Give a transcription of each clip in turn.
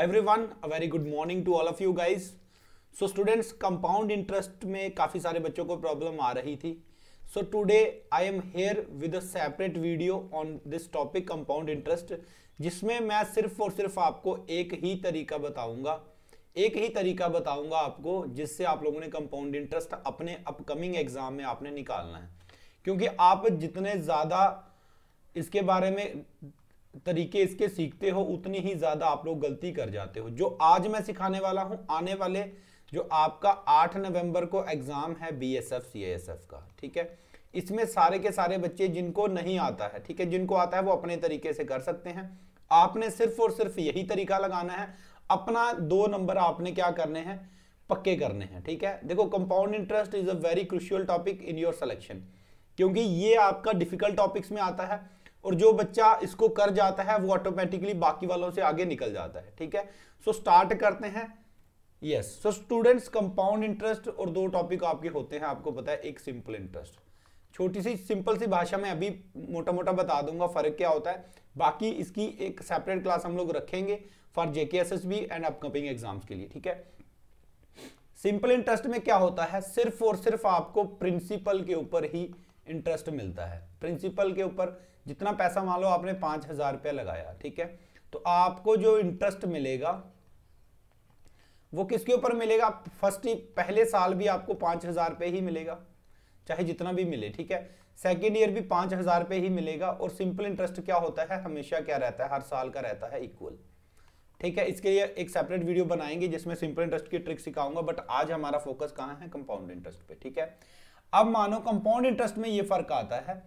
Every everyone a very good morning to all of you guys so students compound interest में काफ़ी सारे बच्चों को प्रॉब्लम आ रही थी so today I am here with a separate video on this topic compound interest जिसमें मैं सिर्फ और सिर्फ आपको एक ही तरीका बताऊंगा एक ही तरीका बताऊंगा आपको जिससे आप लोगों ने कंपाउंड इंटरेस्ट अपने अपकमिंग एग्जाम में आपने निकालना है क्योंकि आप जितने ज़्यादा इसके बारे में तरीके इसके सीखते हो उतनी ही ज़्यादा आप लोग गलती कर जाते हो जो आज मैं सिखाने वाला हूं आने वाले जो आपका 8 नवंबर को एग्ज़ाम है B S F C S F का ठीक है इसमें सारे के सारे बच्चे जिनको नहीं आता है ठीक है जिनको आता है वो अपने तरीके से कर सकते हैं आपने सिर्फ और सिर्फ यही तरीका लगाना है अपना दो नंबर आपने क्या करने हैं पक्के करने हैं ठीक है देखो compound interest is a very crucial topic in your selection क्योंकि ये आपका डिफिकल्ट टॉपिक्स में आता है और जो बच्चा इसको कर जाता है वो ऑटोमेटिकली बाकी वालों से आगे निकल जाता है ठीक है सो so, स्टार्ट करते हैं yes so students compound interest और दो टॉपिक आपके होते हैं आपको पता है एक सिंपल इंटरेस्ट छोटी सी सिंपल सी भाषा में अभी मोटा मोटा बता दूंगा फर्क क्या होता है बाकी इसकी एक सेपरेट क्लास हम लोग रखेंगे for J K S S B and upcoming exams के लिए ठीक है सिंपल इंटरेस्ट में क्या होता है सिर्फ और सिर्फ आपको प्रिंसिपल के ऊपर ही इंटरेस्ट मिलता है प्रिंसिपल के ऊपर जितना पैसा मान लो आपने पांच हजार रुपया लगाया ठीक है तो आपको जो इंटरेस्ट मिलेगा वो किसके ऊपर मिलेगा फर्स्ट पहले साल भी आपको पांच हजार रुपये ही मिलेगा चाहे जितना भी मिले ठीक है सेकेंड ईयर भी पांच हजार रुपये ही मिलेगा और सिंपल इंटरेस्ट क्या होता है हमेशा क्या रहता है हर साल का रहता है इक्वल ठीक है इसके लिए एक सेपरेट वीडियो बनाएंगे जिसमें सिंपल इंटरेस्ट की ट्रिक सिखाऊंगा बट आज हमारा फोकस कहाँ है कंपाउंड इंटरेस्ट पे ठीक है अब मानो कंपाउंड इंटरेस्ट में ये फर्क आता है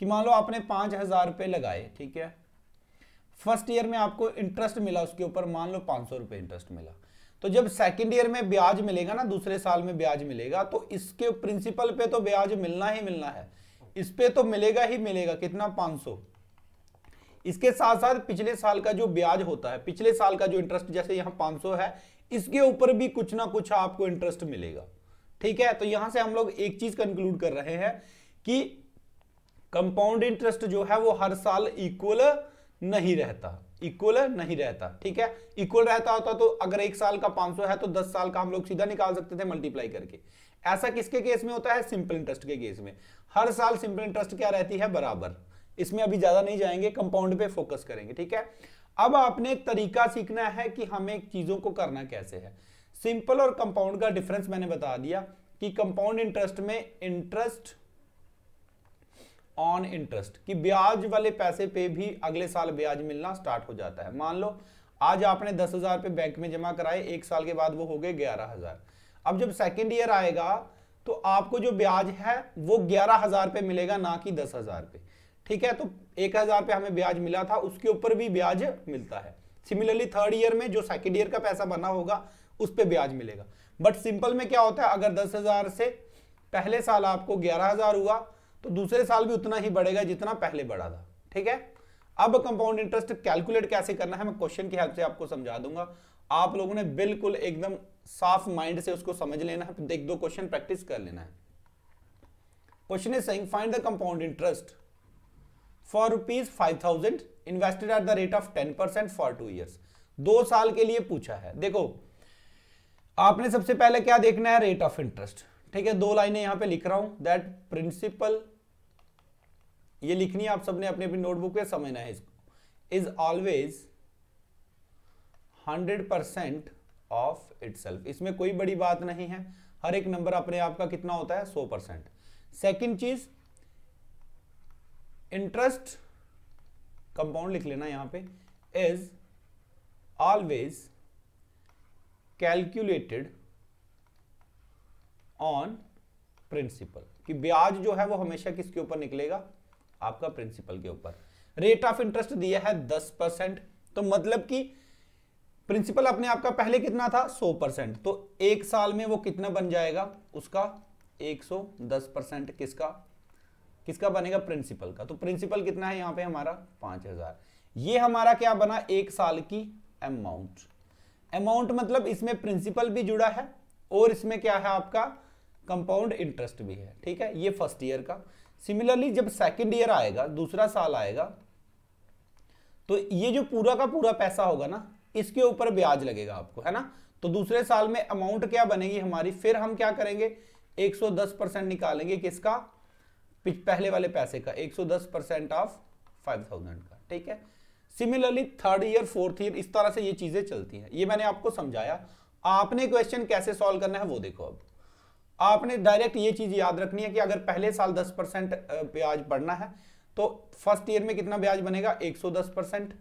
कि मान लो आपने पांच हज़ार रुपए लगाए ठीक है फर्स्ट ईयर में आपको इंटरेस्ट मिला उसके ऊपर मान लो पांच सौ रुपए इंटरेस्ट मिला तो जब सेकंड ईयर में ब्याज मिलेगा ना दूसरे साल में ब्याज मिलेगा तो इसके प्रिंसिपल पे तो ब्याज मिलना ही मिलना है इस पे तो मिलेगा ही मिलेगा कितना सौ इसके साथ साथ पिछले साल का जो ब्याज होता है पिछले साल का जो इंटरेस्ट जैसे पांच सौ है इसके ऊपर भी कुछ ना कुछ आपको इंटरेस्ट मिलेगा ठीक है तो यहां से हम लोग एक चीज कंक्लूड कर रहे हैं कि कंपाउंड इंटरेस्ट जो है वो हर साल इक्वल नहीं रहता इक्वल नहीं रहता ठीक है इक्वल रहता होता तो अगर एक साल का 500 है तो 10 साल का हम लोग सीधा निकाल सकते थे मल्टीप्लाई करके ऐसा किसके केस में होता है सिंपल इंटरेस्ट के केस में हर साल सिंपल इंटरेस्ट क्या रहती है बराबर इसमें अभी ज्यादा नहीं जाएंगे कंपाउंड पे फोकस करेंगे ठीक है अब आपने तरीका सीखना है कि हमें चीजों को करना कैसे है सिंपल और कंपाउंड का डिफरेंस मैंने बता दिया कि कंपाउंड इंटरेस्ट में इंटरेस्ट ऑन इंटरेस्ट कि ब्याज वाले पैसे पे भी अगले साल ब्याज मिलना स्टार्ट हो जाता है मान लो आज आपने दस हजार पे बैंक में जमा कराए एक साल के बाद वो हो गए ग्यारह हजार अब जब सेकंड ईयर आएगा तो आपको जो ब्याज है वो ग्यारह हजार पे मिलेगा ना कि दस हजार पे ठीक है तो एक हजार पे हमें ब्याज मिला था उसके ऊपर भी ब्याज मिलता है सिमिलरली थर्ड ईयर में जो सेकेंड ईयर का पैसा बना होगा उस पर ब्याज मिलेगा बट सिंपल में क्या होता है अगर दस से पहले साल आपको ग्यारह हुआ तो दूसरे साल भी उतना ही बढ़ेगा जितना पहले बढ़ा था ठीक है अब कंपाउंड इंटरेस्ट कैलकुलेट कैसे करना है मैं क्वेश्चन की हेल्प से आपको समझा दूंगा आप लोगों ने बिल्कुल एकदम साफ माइंड से उसको समझ लेना है एक दो क्वेश्चन प्रैक्टिस कर लेना है question is saying find the compound interest for rupees five thousand invested at the rate of ten percent for two years दो साल के लिए पूछा है देखो आपने सबसे पहले क्या देखना है रेट ऑफ इंटरेस्ट ठीक है दो लाइनें यहां पे लिख रहा हूं दैट प्रिंसिपल ये लिखनी है आप सबने अपने अपनी नोटबुक पे समझना है इसको is always hundred percent of it इसमें कोई बड़ी बात नहीं है हर एक नंबर अपने आप का कितना होता है सो परसेंट सेकेंड चीज इंटरेस्ट कंपाउंड लिख लेना यहां पे is always calculated on principal कि ब्याज जो है वो हमेशा किसके ऊपर निकलेगा आपका प्रिंसिपल के ऊपर रेट ऑफ इंटरेस्ट दिया है दस परसेंट तो मतलब कि प्रिंसिपल अपने आपका पहले कितना था सौ परसेंट तो एक साल में वो कितना बन जाएगा उसका एक सौ दस परसेंट किसका किसका बनेगा प्रिंसिपल का तो प्रिंसिपल कितना है यहां पे हमारा पांच हजार ये हमारा क्या बना एक साल की अमाउंट अमाउंट मतलब इसमें प्रिंसिपल भी जुड़ा है और इसमें क्या है आपका कंपाउंड इंटरेस्ट भी है ठीक है ये फर्स्ट ईयर का सिमिलरली जब सेकेंड ईयर आएगा दूसरा साल आएगा तो ये जो पूरा का पूरा पैसा होगा ना इसके ऊपर ब्याज लगेगा आपको है ना तो दूसरे साल में अमाउंट क्या बनेगी हमारी फिर हम क्या करेंगे 110 परसेंट निकालेंगे किसका पहले वाले पैसे का 110 परसेंट ऑफ 5000 का ठीक है similarly third year fourth year इस तरह से ये चीजें चलती हैं ये मैंने आपको समझाया आपने क्वेश्चन कैसे सॉल्व करना है वो देखो अब आपने डायरेक्ट ये चीज याद रखनी है कि अगर पहले साल 10 परसेंट ब्याज बढ़ना है तो फर्स्ट ईयर में कितना ब्याज बनेगा 110 परसेंट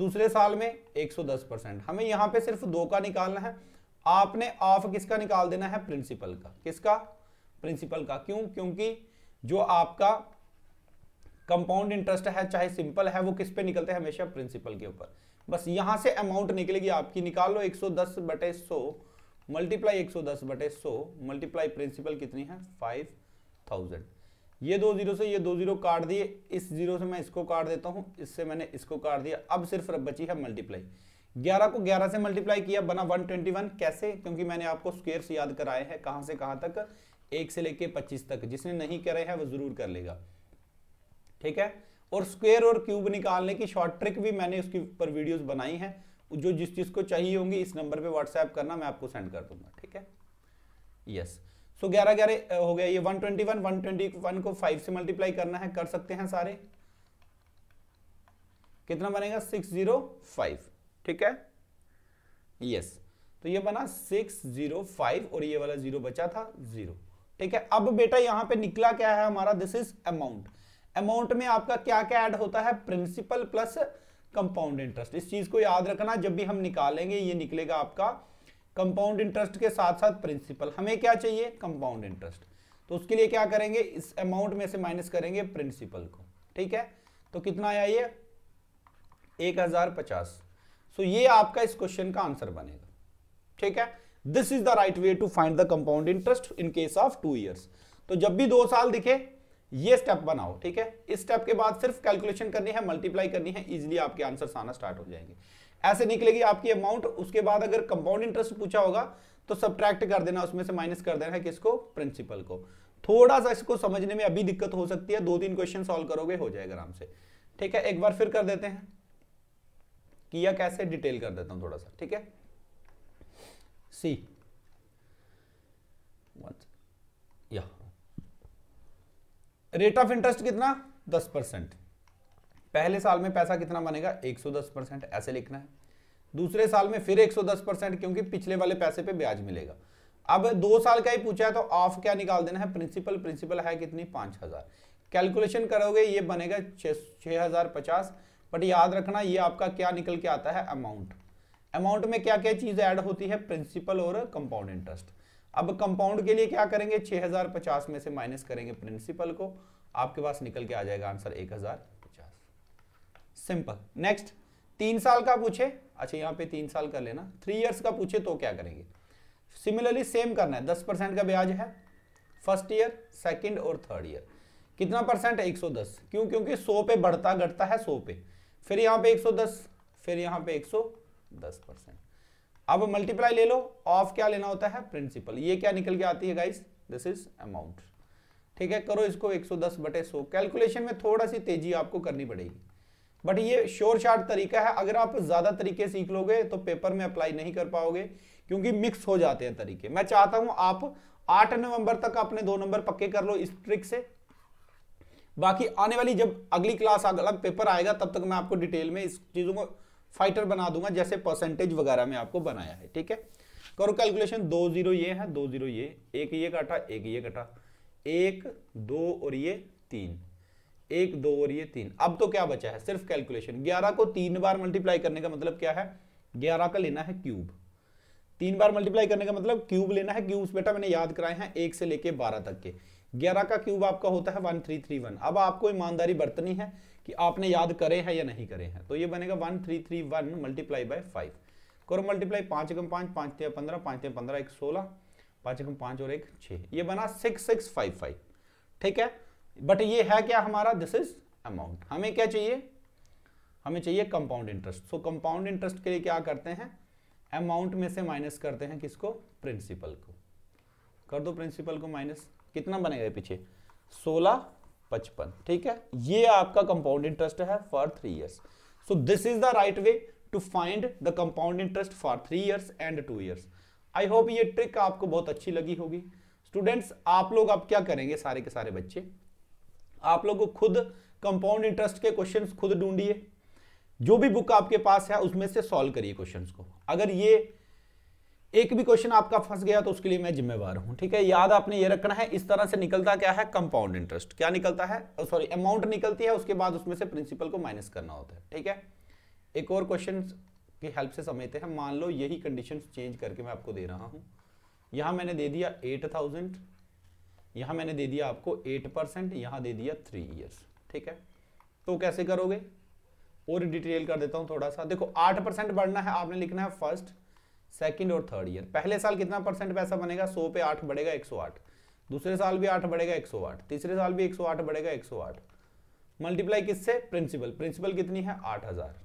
दूसरे साल में 110 परसेंट हमें यहां पे सिर्फ दो का निकालना है आपने ऑफ किसका निकाल देना है प्रिंसिपल का किसका प्रिंसिपल का क्यों क्योंकि जो आपका कंपाउंड इंटरेस्ट है चाहे सिंपल है वो किस पे निकलते हैं हमेशा प्रिंसिपल के ऊपर बस यहां से अमाउंट निकलेगी आपकी निकाल लो एक सौ बटे सौ मल्टीप्लाई एक सौ दस बटे सौ मल्टीप्लाई प्रिंसिपल कितनी है फाइव थाउजेंड ये दो जीरो से ये दो जीरो काट दिए इस जीरो से मैं इसको काट देता हूं इससे मैंने इसको काट दिया अब सिर्फ बची है मल्टीप्लाई ग्यारह को ग्यारह से मल्टीप्लाई किया बना वन ट्वेंटी वन कैसे क्योंकि मैंने आपको स्क्वेयर्स याद कराए हैं कहां से कहां तक एक से लेके पच्चीस तक जिसने नहीं करे हैं वो जरूर कर लेगा ठीक है और स्क्वेयर और क्यूब निकालने की शॉर्ट ट्रिक भी मैंने उसके ऊपर वीडियोस बनाई हैं जो जिस चीज़ को चाहिए होंगी इस नंबर पे व्हाट्सएप करना मैं आपको सेंड कर दूंगा ठीक है यस सो ग्यारह ग्यारह हो गया ये 121 121 को 5 से मल्टीप्लाई करना है कर सकते हैं सारे कितना बनेगा 605 ठीक है यस yes. तो ये बना 605 और ये वाला जीरो बचा था जीरो ठीक है अब बेटा यहां पे निकला क्या है हमारा दिस इज अमाउंट अमाउंट में आपका क्या क्या ऐड होता है प्रिंसिपल प्लस कंपाउंड इंटरेस्ट इस चीज को याद रखना जब भी हम निकालेंगे ये निकलेगा आपका कंपाउंड इंटरेस्ट के साथ साथ प्रिंसिपल हमें क्या चाहिए कंपाउंड इंटरेस्ट तो उसके लिए क्या करेंगे इस अमाउंट में से माइनस करेंगे प्रिंसिपल को ठीक है तो कितना आया ये एक हजार पचास सो ये आपका इस क्वेश्चन का आंसर बनेगा ठीक है this is the right way to find the compound interest in case of two years तो जब भी दो साल दिखे ये स्टेप बनाओ ठीक है इस स्टेप के बाद सिर्फ कैलकुलेशन करनी है मल्टीप्लाई करनी है इजिली आपके आंसर आना स्टार्ट हो जाएंगे ऐसे निकलेगी आपकी अमाउंट उसके बाद अगर कंपाउंड इंटरेस्ट पूछा होगा तो सब्ट्रैक्ट कर देना उसमें से माइनस कर देना है किसको प्रिंसिपल को थोड़ा सा इसको समझने में अभी दिक्कत हो सकती है दो तीन क्वेश्चन सोल्व करोगे हो जाएगा आराम से ठीक है एक बार फिर कर देते हैं किया कैसे डिटेल कर देता हूं थोड़ा सा ठीक है सी रेट ऑफ इंटरेस्ट कितना दस परसेंट पहले साल में पैसा कितना बनेगा 110 परसेंट ऐसे लिखना है दूसरे साल में फिर 110 परसेंट क्योंकि पिछले वाले पैसे पे ब्याज मिलेगा अब दो साल का ही पूछा है तो ऑफ क्या निकाल देना है प्रिंसिपल प्रिंसिपल है कितनी पांच हज़ार कैलकुलेशन करोगे ये बनेगा छह हज़ार पचास बट याद रखना ये आपका क्या निकल के आता है अमाउंट अमाउंट में क्या क्या चीज़ ऐड होती है प्रिंसिपल और कंपाउंड इंटरेस्ट अब कंपाउंड के लिए क्या करेंगे 6050 में से माइनस करेंगे प्रिंसिपल को आपके पास निकल के आ जाएगा आंसर 1050 सिंपल नेक्स्ट तीन साल का पूछे अच्छा यहाँ पे तीन साल कर लेना थ्री ईयर्स का पूछे तो क्या करेंगे सिमिलरली सेम करना है दस परसेंट का ब्याज है फर्स्ट ईयर सेकेंड और थर्ड ईयर कितना परसेंट है 110 क्यों क्योंकि 100 पे बढ़ता घटता है 100 पे फिर यहाँ पे 110 फिर यहाँ पे 110 परसेंट अब मल्टीप्लाई ले लो ऑफ क्या लेना होता है प्रिंसिपल ये क्या निकल के आती है गाइस दिस इज अमाउंट ठीक है करो इसको 110 सौ बटे सो कैलकुलेशन में थोड़ा सी तेजी आपको करनी पड़ेगी बट ये श्योर शार्ट तरीका है अगर आप ज़्यादा तरीके सीख लोगे तो पेपर में अप्लाई नहीं कर पाओगे क्योंकि मिक्स हो जाते हैं तरीके मैं चाहता हूं आप 8 नवंबर तक अपने दो नंबर पक्के कर लो इस ट्रिक से बाकी आने वाली जब अगली क्लास अलग पेपर आएगा तब तक मैं आपको डिटेल में इस चीज़ों को फाइटर बना दूंगा जैसे परसेंटेज वगैरह में आपको बनाया है ठीक है करो कैलकुलेशन दो जीरो ये है दो जीरो ये एक ये काटा एक ये काटा एक दो और ये तीन एक दो और ये तीन अब तो क्या बचा है सिर्फ कैलकुलेशन ग्यारह को तीन बार मल्टीप्लाई करने का मतलब क्या है ग्यारह का लेना है क्यूब तीन बार मल्टीप्लाई करने का मतलब क्यूब लेना है क्यूब्स बेटा मैंने याद कराए हैं एक से लेके बारह तक के ग्यारह का क्यूब आपका होता है वन थ्री थ्री वन अब आपको ईमानदारी बरतनी है कि आपने याद करे हैं या नहीं करे हैं तो ये बनेगा one three three one multiply by five करो मल्टीप्लाई पाँच एकम पाँच पाँच तेरह पंद्रह पाँच तेरह पंद्रह एक सोलह पाँच एकम पाँच और एक छः ये बना सिक्स सिक्स फाइव फाइव ठीक है बट ये है क्या हमारा दिस इज अमाउंट हमें क्या चाहिए हमें चाहिए compound interest so compound interest के लिए क्या करते हैं अमाउंट में से माइनस करते हैं किसको प्रिंसिपल को कर दो प्रिंसिपल को माइनस कितना बनेगा पीछे सोलह पचपन ठीक है ये आपका कंपाउंड इंटरेस्ट है for three years so this is the right way to find the compound interest for three years and two years I hope ये ट्रिक आपको बहुत अच्छी लगी होगी स्टूडेंट्स आप लोग अब क्या करेंगे सारे के सारे बच्चे आप लोग खुद कंपाउंड इंटरेस्ट के क्वेश्चन खुद ढूंढिए जो भी बुक आपके पास है उसमें से सॉल्व करिए क्वेश्चन को अगर ये एक भी क्वेश्चन आपका फंस गया तो उसके लिए मैं जिम्मेवार हूं ठीक है याद आपने ये रखना है इस तरह से निकलता क्या है कंपाउंड इंटरेस्ट क्या निकलता है सॉरी अमाउंट निकलती है उसके बाद उसमें से प्रिंसिपल को माइनस करना होता है ठीक है एक और क्वेश्चन की हेल्प से समझते हैं मान लो यही कंडीशन चेंज करके मैं आपको दे रहा हूं यहां मैंने दे दिया एट थाउजेंड यहां मैंने दे दिया आपको एट परसेंट यहां दे दिया थ्री ईयर्स ठीक है तो कैसे करोगे और डिटेल कर देता हूँ थोड़ा सा देखो आठ परसेंट बढ़ना है आपने लिखना है फर्स्ट सेकेंड और थर्ड ईयर पहले साल कितना परसेंट पैसा बनेगा सौ पे आठ बढ़ेगा एक सौ आठ दूसरे साल भी आठ बढ़ेगा एक सौ आठ तीसरे साल भी एक सौ आठ बढ़ेगा एक सौ आठ मल्टीप्लाई किससे प्रिंसिपल प्रिंसिपल कितनी है आठ हजार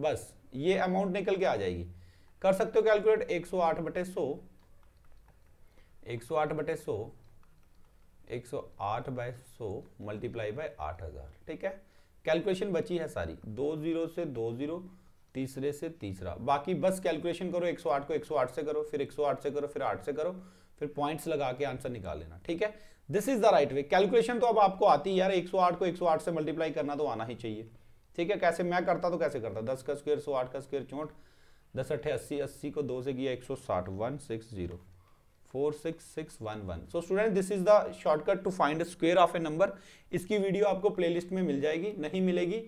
बस ये अमाउंट निकल के आ जाएगी कर सकते हो कैलकुलेट एक सौ आठ बटे सो एक सौ आठ बटे सो एक सौ आठ बाय सो मल्टीप्लाई बाय आठ हजार ठीक है कैलकुलेशन बची है सारी दो जीरो से दो जीरो तीसरे से तीसरा बाकी बस कैलकुलेशन करो 108 को 108 से करो फिर 108 से करो फिर 8 से करो फिर पॉइंट्स लगा के आंसर निकाल लेना ठीक है this is the right way calculation तो अब आपको आती है यार 108 को 108 से मल्टीप्लाई करना तो आना ही चाहिए ठीक है कैसे मैं करता तो कैसे करता दस का स्क्वेयर सौ आठ का स्क्वेयर चौंट दस अट्ठे अस्सी अस्सी को दो से किया एक सौ साठ one six zero four six six one one so student this is the shortcut to find square of a number इसकी वीडियो आपको प्लेलिस्ट में मिल जाएगी नहीं मिलेगी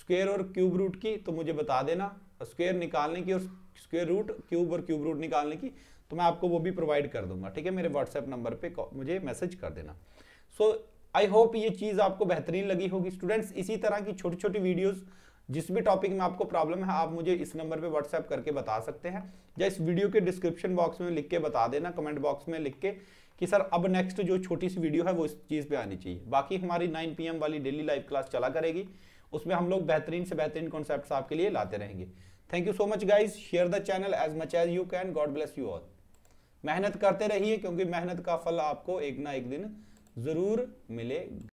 स्क्वेयर और क्यूब रूट की तो मुझे बता देना स्क्वेयर निकालने की और स्क्वेयर रूट क्यूब और क्यूब रूट निकालने की तो मैं आपको वो भी प्रोवाइड कर दूंगा ठीक है मेरे व्हाट्सएप नंबर पे मुझे मैसेज कर देना सो आई होप ये चीज़ आपको बेहतरीन लगी होगी स्टूडेंट्स इसी तरह की छोटी छोटी वीडियोज़ जिस भी टॉपिक में आपको प्रॉब्लम है आप मुझे इस नंबर पे व्हाट्सएप करके बता सकते हैं या इस वीडियो के डिस्क्रिप्शन बॉक्स में लिख के बता देना कमेंट बॉक्स में लिख के कि सर अब नेक्स्ट जो छोटी सी वीडियो है वो इस चीज़ पे आनी चाहिए बाकी हमारी नाइन पी वाली डेली लाइव क्लास चला करेगी उसमें हम लोग बेहतरीन से बेहतरीन कॉन्सेप्ट आपके लिए लाते रहेंगे thank you so much guys share the channel as much as you can God bless you all मेहनत करते रहिए क्योंकि मेहनत का फल आपको एक ना एक दिन ज़रूर मिलेगा